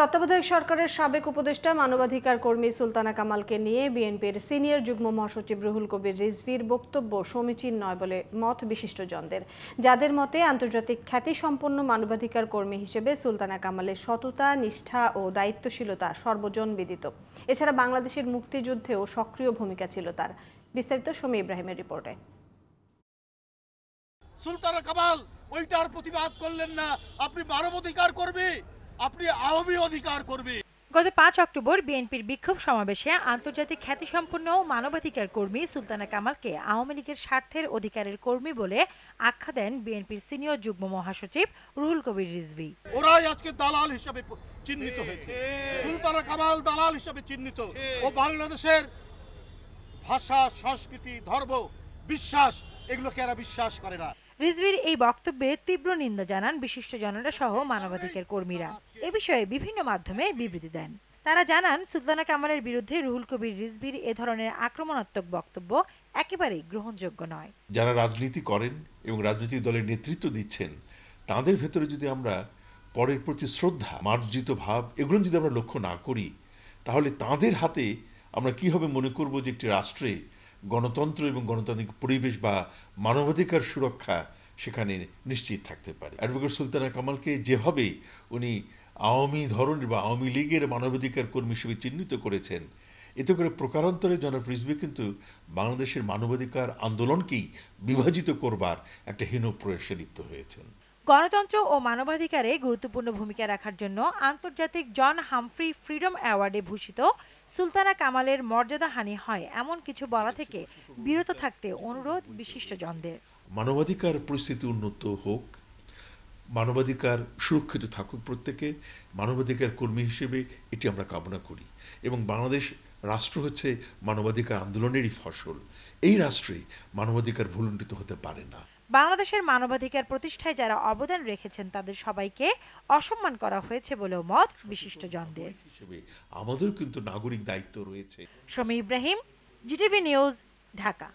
তত্ত্বাবধায়ক সরকারের সাবেক উপদেষ্টা মানবাধিকার কর্মী সুলতানা কামালকে নিয়ে বিএনপির সিনিয়র যুগ্ম মহাসচিব রুহুল কবির রিজভির বক্তব্য সমীচীন নয় বলে মত বিশিষ্টজনদের যাদের মতে আন্তর্জাতিক খ্যাতিসম্পন্ন মানবাধিকার কর্মী হিসেবে সুলতানা কামালের সততা নিষ্ঠা ও দায়িত্বশীলতা সর্বজন বিদিত এছাড়া বাংলাদেশের মুক্তিযুদ্ধেও সক্রিয় ভূমিকা ছিল তার বিস্তারিত সমী ইব্রাহিমের রিপোর্টে সুলতানা কামাল ওইটার প্রতিবাদ করলেন না আপনি মানবাধিকার কর্মী আপনি আওয়ামী অধিকার করবে গত পাঁচ অক্টোবর বিএনপির বিক্ষোভ সমাবেশে আন্তর্জাতিক খ্যাতিসম্পন্ন মানবাধিকার কর্মী সুলতানা কামালকে আওয়ামী লীগের স্বার্থের অধিকারের কর্মী বলে আখ্যা দেন বিএনপির সিনিয়র যুগ্ম মহাসচিব রুহুল কবির রিজভি ওরাই আজকে দালাল হিসেবে চিহ্নিত হয়েছে সুলতানা কামাল দালাল হিসেবে চিহ্নিত ও বাংলাদেশের ভাষা সংস্কৃতি ধর্ম বিশ্বাস এগুলোকে এরা বিশ্বাস করে না রিজভির এই বক্তব্যে তীব্র নিন্দা জানান জনরা সহ মানবাধিকার কর্মীরা এ বিষয়ে বিভিন্ন মাধ্যমে বিবৃতি দেন তারা জানান সুলতানা কামালের বিরুদ্ধে রুহুল কবির রিজভির এ ধরনের আক্রমণাত্মক বক্তব্য একেবারেই গ্রহণযোগ্য নয় যারা রাজনীতি করেন এবং রাজনৈতিক দলের নেতৃত্ব দিচ্ছেন তাদের ভেতরে যদি আমরা পরের প্রতি শ্রদ্ধা মার্জিত ভাব এগুলো যদি আমরা লক্ষ্য না করি তাহলে তাদের হাতে আমরা কীভাবে মনে করব যে একটি রাষ্ট্রে গণতন্ত্র এবং গণতান্ত্রিক পরিবেশ বা মানবাধিকার সুরক্ষা সেখানে নিশ্চিত থাকতে পারে অ্যাডভোকেট সুলতানা কামালকে যেভাবে উনি আওয়ামী ধরনের বা আওয়ামী লীগের মানবাধিকার কর্মী হিসেবে চিহ্নিত করেছেন এতে করে প্রকারান্তরে জনাব রিজভি কিন্তু বাংলাদেশের মানবাধিকার আন্দোলনকেই বিভাজিত করবার একটা হীন প্রয়াসে লিপ্ত হয়েছেন গণতন্ত্র ও মানবাধিকারে গুরুত্বপূর্ণ ভূমিকা রাখার জন্য আন্তর্জাতিক জন হামফ্রি ফ্রিডম অ্যাওয়ার্ডে ভূষিত সুলতানা কামালের মর্যাদা হানি হয় এমন কিছু বলা থেকে বিরত থাকতে অনুরোধ বিশিষ্ট জনদের মানবাধিকার পরিস্থিতি উন্নত হোক মানবাধিকার সুরক্ষিত থাকুক প্রত্যেকে মানবাধিকার কর্মী হিসেবে এটি আমরা কামনা করি এবং বাংলাদেশ রাষ্ট্র হচ্ছে মানবাধিকার আন্দোলনেরই ফসল এই রাষ্ট্রে মানবাধিকার ভুলুণ্ঠিত হতে পারে না বাংলাদেশের মানবাধিকার প্রতিষ্ঠায় যারা অবদান রেখেছেন তাদের সবাইকে অসম্মান করা হয়েছে বলেও মত বিশিষ্ট জনদের আমাদের কিন্তু নাগরিক দায়িত্ব রয়েছে সমী ইব্রাহিম জিটিভি নিউজ ঢাকা